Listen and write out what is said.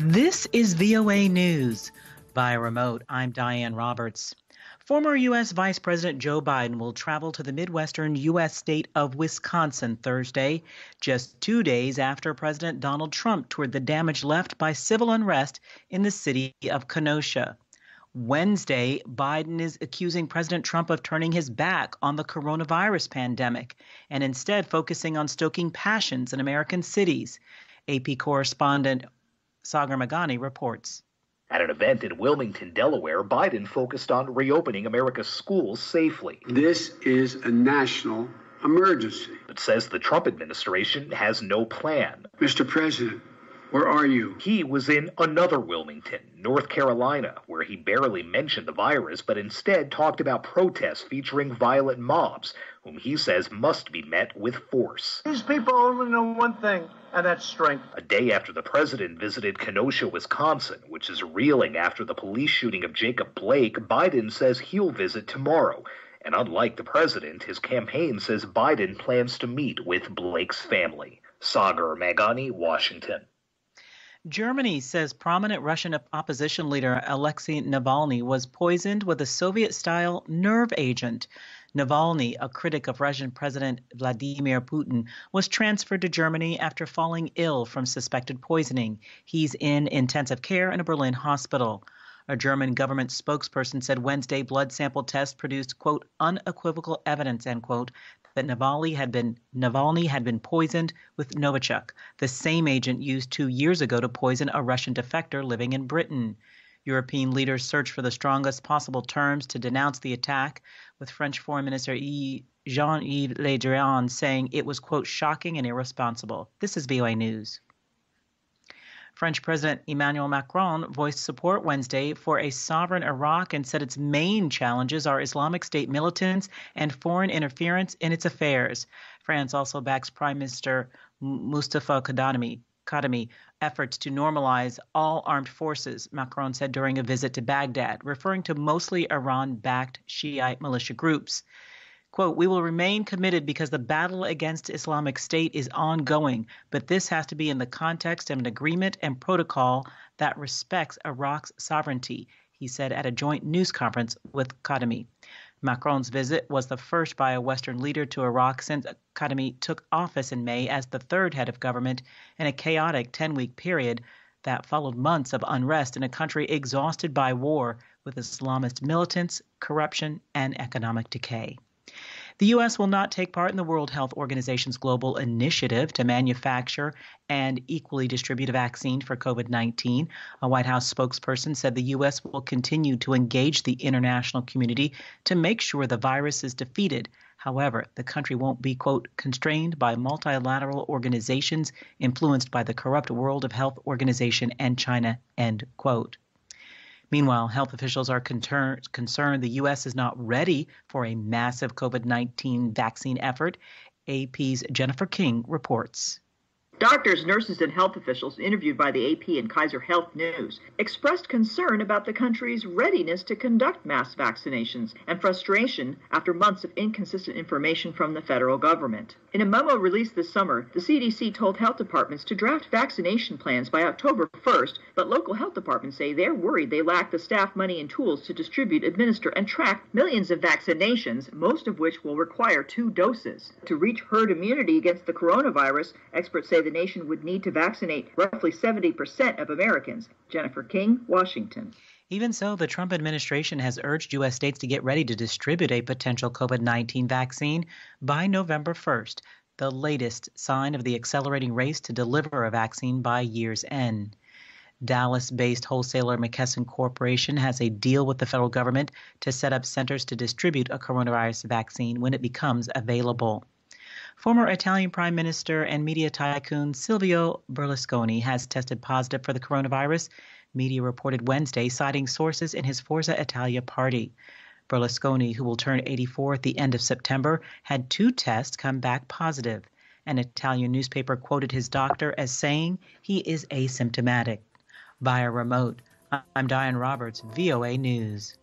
This is VOA News. Via remote, I'm Diane Roberts. Former U.S. Vice President Joe Biden will travel to the Midwestern U.S. state of Wisconsin Thursday, just two days after President Donald Trump toured the damage left by civil unrest in the city of Kenosha. Wednesday, Biden is accusing President Trump of turning his back on the coronavirus pandemic and instead focusing on stoking passions in American cities. AP correspondent Sagar Magani reports. At an event in Wilmington, Delaware, Biden focused on reopening America's schools safely. This is a national emergency. But says the Trump administration has no plan. Mr. President, where are you? He was in another Wilmington, North Carolina, where he barely mentioned the virus, but instead talked about protests featuring violent mobs, whom he says must be met with force. These people only know one thing, and that's strength. A day after the president visited Kenosha, Wisconsin, which is reeling after the police shooting of Jacob Blake, Biden says he'll visit tomorrow. And unlike the president, his campaign says Biden plans to meet with Blake's family. Sagar Magani, Washington. Germany says prominent Russian opposition leader Alexei Navalny was poisoned with a Soviet style nerve agent. Navalny, a critic of Russian President Vladimir Putin, was transferred to Germany after falling ill from suspected poisoning. He's in intensive care in a Berlin hospital. A German government spokesperson said Wednesday blood sample tests produced, quote, unequivocal evidence, end quote, that Navalny had been Navalny had been poisoned with Novichok, the same agent used two years ago to poison a Russian defector living in Britain. European leaders searched for the strongest possible terms to denounce the attack, with French Foreign Minister Jean-Yves Le Drian saying it was, quote, shocking and irresponsible. This is VOA News. French President Emmanuel Macron voiced support Wednesday for a sovereign Iraq and said its main challenges are Islamic State militants and foreign interference in its affairs. France also backs Prime Minister Mustafa Kadhimi Academy efforts to normalize all armed forces, Macron said during a visit to Baghdad, referring to mostly Iran backed Shiite militia groups. Quote, we will remain committed because the battle against Islamic State is ongoing, but this has to be in the context of an agreement and protocol that respects Iraq's sovereignty, he said at a joint news conference with Qadami. Macron's visit was the first by a Western leader to Iraq since Qadami took office in May as the third head of government in a chaotic 10 week period that followed months of unrest in a country exhausted by war with Islamist militants, corruption, and economic decay. The U.S. will not take part in the World Health Organization's global initiative to manufacture and equally distribute a vaccine for COVID 19. A White House spokesperson said the U.S. will continue to engage the international community to make sure the virus is defeated. However, the country won't be, quote, constrained by multilateral organizations influenced by the corrupt World of Health Organization and China, end quote. Meanwhile, health officials are conter- concerned the U.S. is not ready for a massive COVID 19 vaccine effort. AP's Jennifer King reports. Doctors, nurses, and health officials interviewed by the AP and Kaiser Health News expressed concern about the country's readiness to conduct mass vaccinations and frustration after months of inconsistent information from the federal government. In a memo released this summer, the CDC told health departments to draft vaccination plans by October 1st, but local health departments say they're worried they lack the staff, money, and tools to distribute, administer, and track millions of vaccinations, most of which will require two doses. To reach herd immunity against the coronavirus, experts say the nation would need to vaccinate roughly 70% of Americans. Jennifer King, Washington. Even so, the Trump administration has urged U.S. states to get ready to distribute a potential COVID 19 vaccine by November 1st, the latest sign of the accelerating race to deliver a vaccine by year's end. Dallas based wholesaler McKesson Corporation has a deal with the federal government to set up centers to distribute a coronavirus vaccine when it becomes available. Former Italian Prime Minister and media tycoon Silvio Berlusconi has tested positive for the coronavirus, media reported Wednesday, citing sources in his Forza Italia party. Berlusconi, who will turn 84 at the end of September, had two tests come back positive. An Italian newspaper quoted his doctor as saying he is asymptomatic. Via remote, I'm Diane Roberts, VOA News.